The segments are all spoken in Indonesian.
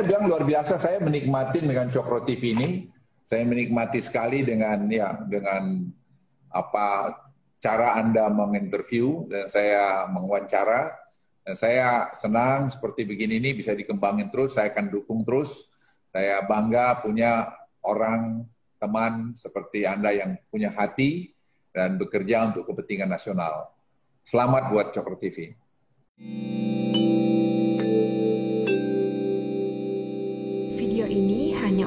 saya bilang luar biasa saya menikmati dengan Cokro TV ini saya menikmati sekali dengan ya dengan apa cara Anda menginterview dan saya mengwawancara dan saya senang seperti begini ini bisa dikembangin terus saya akan dukung terus saya bangga punya orang teman seperti Anda yang punya hati dan bekerja untuk kepentingan nasional. Selamat buat Cokro TV.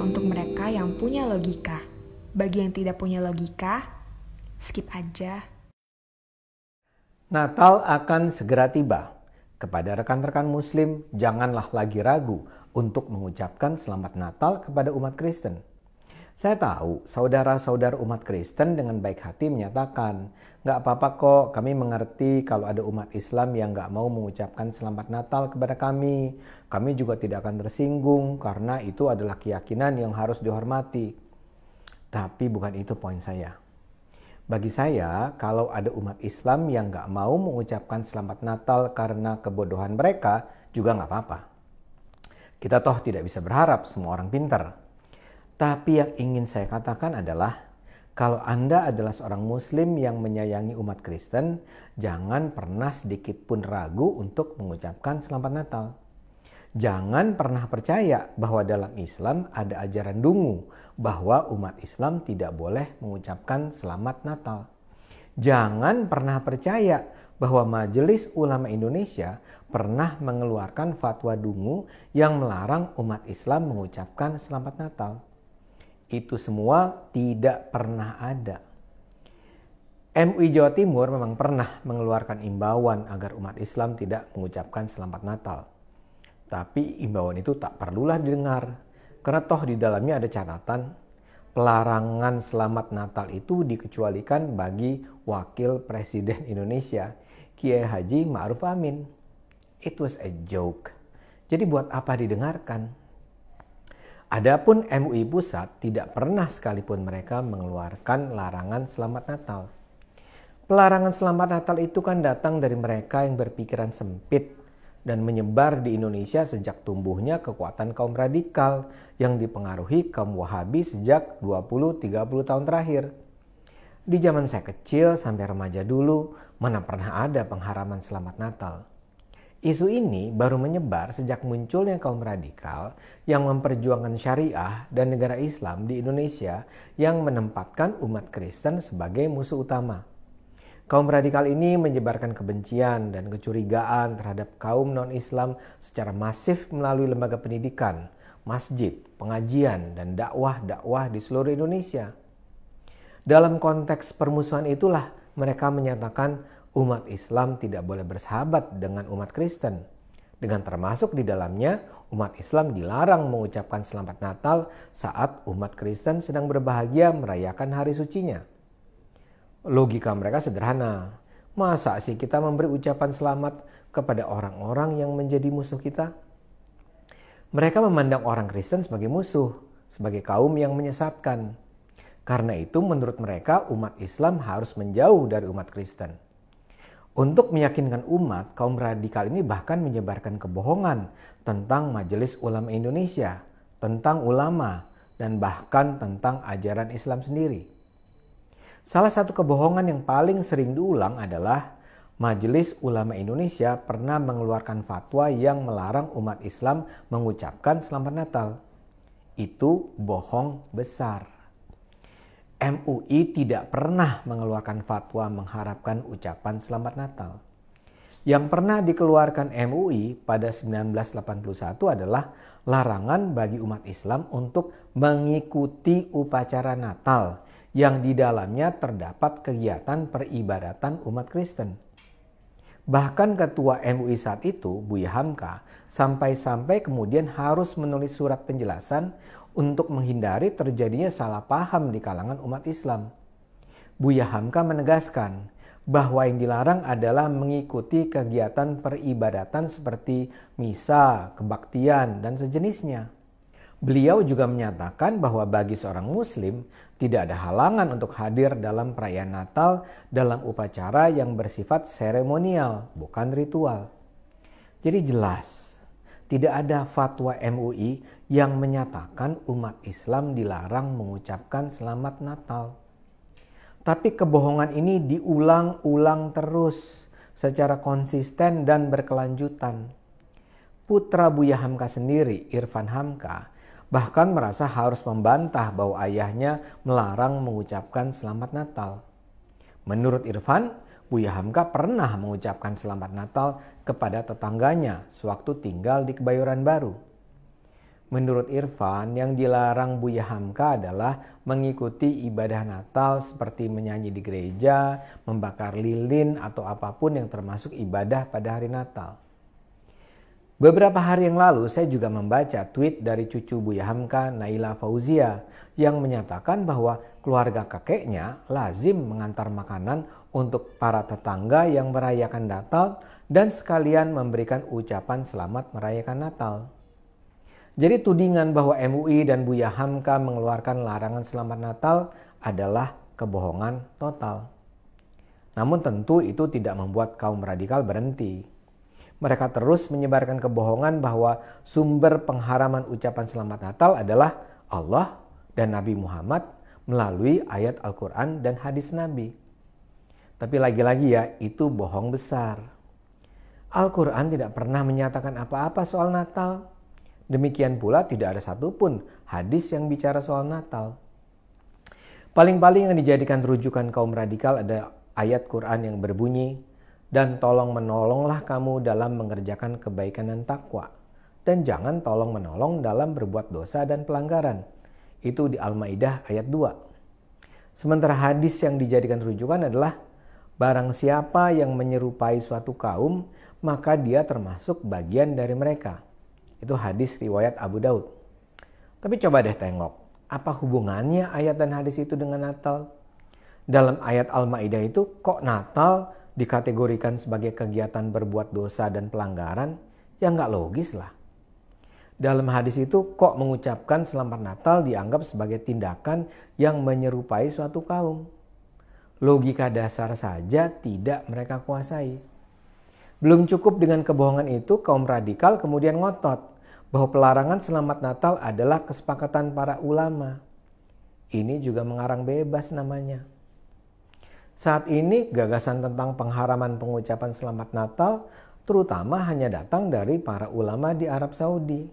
untuk mereka yang punya logika. Bagi yang tidak punya logika, skip aja. Natal akan segera tiba. Kepada rekan-rekan Muslim, janganlah lagi ragu untuk mengucapkan selamat Natal kepada umat Kristen. Saya tahu saudara-saudara umat Kristen dengan baik hati menyatakan, nggak apa-apa kok kami mengerti kalau ada umat Islam yang nggak mau mengucapkan selamat Natal kepada kami. Kami juga tidak akan tersinggung karena itu adalah keyakinan yang harus dihormati. Tapi bukan itu poin saya. Bagi saya, kalau ada umat Islam yang nggak mau mengucapkan selamat Natal karena kebodohan mereka, juga nggak apa-apa. Kita toh tidak bisa berharap semua orang pintar tapi yang ingin saya katakan adalah kalau Anda adalah seorang muslim yang menyayangi umat Kristen, jangan pernah sedikit pun ragu untuk mengucapkan selamat Natal. Jangan pernah percaya bahwa dalam Islam ada ajaran dungu bahwa umat Islam tidak boleh mengucapkan selamat Natal. Jangan pernah percaya bahwa Majelis Ulama Indonesia pernah mengeluarkan fatwa dungu yang melarang umat Islam mengucapkan selamat Natal itu semua tidak pernah ada. MUI Jawa Timur memang pernah mengeluarkan imbauan agar umat Islam tidak mengucapkan selamat Natal. Tapi imbauan itu tak perlulah didengar, karena toh di dalamnya ada catatan pelarangan selamat Natal itu dikecualikan bagi wakil presiden Indonesia, Kiai Haji Ma'ruf Amin. It was a joke. Jadi buat apa didengarkan? Adapun MUI pusat tidak pernah sekalipun mereka mengeluarkan larangan selamat Natal. Pelarangan selamat Natal itu kan datang dari mereka yang berpikiran sempit dan menyebar di Indonesia sejak tumbuhnya kekuatan kaum radikal yang dipengaruhi kaum Wahabi sejak 20-30 tahun terakhir. Di zaman saya kecil sampai remaja dulu, mana pernah ada pengharaman selamat Natal. Isu ini baru menyebar sejak munculnya kaum radikal yang memperjuangkan syariah dan negara Islam di Indonesia yang menempatkan umat Kristen sebagai musuh utama. Kaum radikal ini menyebarkan kebencian dan kecurigaan terhadap kaum non-Islam secara masif melalui lembaga pendidikan, masjid, pengajian, dan dakwah-dakwah di seluruh Indonesia. Dalam konteks permusuhan itulah mereka menyatakan umat Islam tidak boleh bersahabat dengan umat Kristen. Dengan termasuk di dalamnya, umat Islam dilarang mengucapkan selamat Natal saat umat Kristen sedang berbahagia merayakan hari sucinya. Logika mereka sederhana. Masa sih kita memberi ucapan selamat kepada orang-orang yang menjadi musuh kita? Mereka memandang orang Kristen sebagai musuh, sebagai kaum yang menyesatkan. Karena itu menurut mereka umat Islam harus menjauh dari umat Kristen. Untuk meyakinkan umat, kaum radikal ini bahkan menyebarkan kebohongan tentang Majelis Ulama Indonesia, tentang ulama, dan bahkan tentang ajaran Islam sendiri. Salah satu kebohongan yang paling sering diulang adalah Majelis Ulama Indonesia pernah mengeluarkan fatwa yang melarang umat Islam mengucapkan selamat Natal. Itu bohong besar. MUI tidak pernah mengeluarkan fatwa mengharapkan ucapan selamat Natal. Yang pernah dikeluarkan MUI pada 1981 adalah larangan bagi umat Islam untuk mengikuti upacara Natal yang di dalamnya terdapat kegiatan peribadatan umat Kristen. Bahkan ketua MUI saat itu, Buya Hamka, sampai-sampai kemudian harus menulis surat penjelasan untuk menghindari terjadinya salah paham di kalangan umat Islam. Buya Hamka menegaskan bahwa yang dilarang adalah mengikuti kegiatan peribadatan seperti misa, kebaktian, dan sejenisnya. Beliau juga menyatakan bahwa bagi seorang Muslim tidak ada halangan untuk hadir dalam perayaan Natal dalam upacara yang bersifat seremonial, bukan ritual. Jadi, jelas tidak ada fatwa MUI yang menyatakan umat Islam dilarang mengucapkan selamat Natal. Tapi kebohongan ini diulang-ulang terus secara konsisten dan berkelanjutan. Putra Buya Hamka sendiri, Irfan Hamka, bahkan merasa harus membantah bahwa ayahnya melarang mengucapkan selamat Natal. Menurut Irfan, Buya Hamka pernah mengucapkan selamat Natal kepada tetangganya sewaktu tinggal di Kebayoran Baru. Menurut Irfan, yang dilarang Buya Hamka adalah mengikuti ibadah Natal seperti menyanyi di gereja, membakar lilin, atau apapun yang termasuk ibadah pada hari Natal. Beberapa hari yang lalu saya juga membaca tweet dari cucu Buya Hamka Naila Fauzia yang menyatakan bahwa keluarga kakeknya lazim mengantar makanan untuk para tetangga yang merayakan Natal dan sekalian memberikan ucapan selamat merayakan Natal. Jadi tudingan bahwa MUI dan Buya Hamka mengeluarkan larangan selamat Natal adalah kebohongan total. Namun tentu itu tidak membuat kaum radikal berhenti. Mereka terus menyebarkan kebohongan bahwa sumber pengharaman ucapan selamat Natal adalah Allah dan Nabi Muhammad melalui ayat Al-Quran dan hadis Nabi. Tapi lagi-lagi ya, itu bohong besar. Al-Quran tidak pernah menyatakan apa-apa soal Natal. Demikian pula tidak ada satupun hadis yang bicara soal Natal. Paling-paling yang dijadikan rujukan kaum radikal ada ayat Quran yang berbunyi, dan tolong menolonglah kamu dalam mengerjakan kebaikan dan takwa, dan jangan tolong menolong dalam berbuat dosa dan pelanggaran. Itu di Al-Maidah ayat 2. Sementara hadis yang dijadikan rujukan adalah barang siapa yang menyerupai suatu kaum, maka dia termasuk bagian dari mereka. Itu hadis riwayat Abu Daud. Tapi coba deh tengok, apa hubungannya ayat dan hadis itu dengan Natal? Dalam ayat Al-Maidah itu kok Natal dikategorikan sebagai kegiatan berbuat dosa dan pelanggaran? Ya nggak logis lah. Dalam hadis itu kok mengucapkan selamat Natal dianggap sebagai tindakan yang menyerupai suatu kaum. Logika dasar saja tidak mereka kuasai. Belum cukup dengan kebohongan itu, kaum radikal kemudian ngotot bahwa pelarangan selamat Natal adalah kesepakatan para ulama. Ini juga mengarang bebas namanya. Saat ini gagasan tentang pengharaman pengucapan selamat Natal terutama hanya datang dari para ulama di Arab Saudi.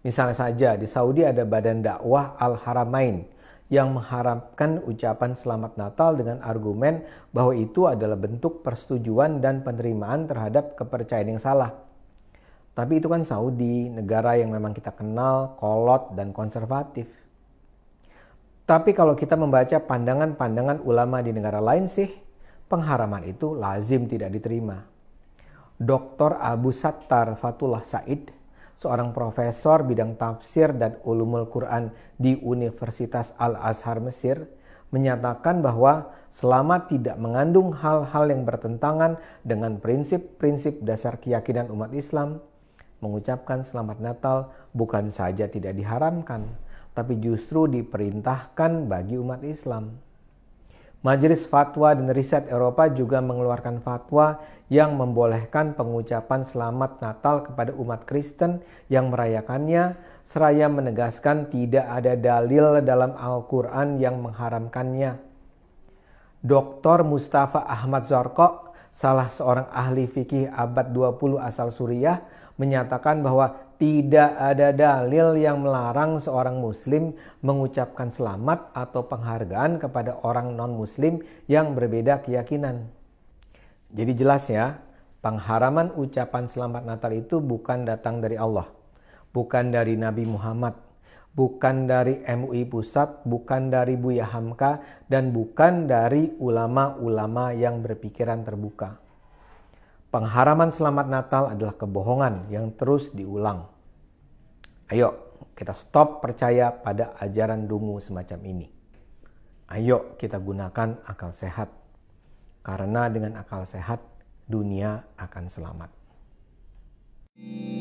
Misalnya saja di Saudi ada badan dakwah Al-Haramain yang mengharapkan ucapan selamat Natal dengan argumen bahwa itu adalah bentuk persetujuan dan penerimaan terhadap kepercayaan yang salah. Tapi itu kan Saudi, negara yang memang kita kenal, kolot dan konservatif. Tapi kalau kita membaca pandangan-pandangan ulama di negara lain sih, pengharaman itu lazim tidak diterima. Dr. Abu Sattar Fatullah Said, seorang profesor bidang tafsir dan ulumul Quran di Universitas Al-Azhar Mesir, menyatakan bahwa selama tidak mengandung hal-hal yang bertentangan dengan prinsip-prinsip dasar keyakinan umat Islam, Mengucapkan selamat Natal bukan saja tidak diharamkan, tapi justru diperintahkan bagi umat Islam. Majelis Fatwa dan Riset Eropa juga mengeluarkan fatwa yang membolehkan pengucapan selamat Natal kepada umat Kristen yang merayakannya, seraya menegaskan tidak ada dalil dalam Al-Quran yang mengharamkannya. Dr. Mustafa Ahmad Zarkok salah seorang ahli fikih abad 20 asal Suriah menyatakan bahwa tidak ada dalil yang melarang seorang muslim mengucapkan selamat atau penghargaan kepada orang non-muslim yang berbeda keyakinan. Jadi jelas ya, pengharaman ucapan selamat Natal itu bukan datang dari Allah, bukan dari Nabi Muhammad, bukan dari MUI Pusat, bukan dari Buya Hamka, dan bukan dari ulama-ulama yang berpikiran terbuka. Pengharaman selamat Natal adalah kebohongan yang terus diulang. Ayo, kita stop percaya pada ajaran dungu semacam ini. Ayo kita gunakan akal sehat. Karena dengan akal sehat, dunia akan selamat. thank